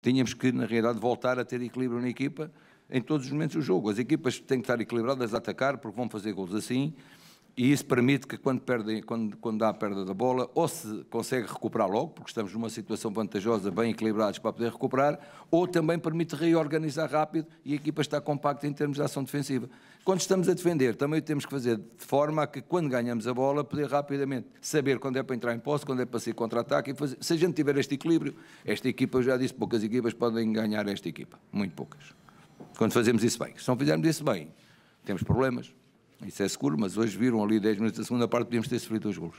Tínhamos que, na realidade, voltar a ter equilíbrio na equipa em todos os momentos do jogo. As equipas têm que estar equilibradas a atacar, porque vão fazer gols assim, e isso permite que quando, perdem, quando, quando há a perda da bola, ou se consegue recuperar logo, porque estamos numa situação vantajosa, bem equilibrados para poder recuperar, ou também permite reorganizar rápido e a equipa está compacta em termos de ação defensiva. Quando estamos a defender, também temos que fazer de forma a que quando ganhamos a bola, poder rapidamente saber quando é para entrar em posse, quando é para ser contra-ataque. Se a gente tiver este equilíbrio, esta equipa, eu já disse, poucas equipas podem ganhar esta equipa, muito poucas. Quando fazemos isso bem. Se não fizermos isso bem, temos problemas. Isso é seguro, mas hoje viram ali 10 minutos da segunda parte, podíamos ter sofrido dois golos.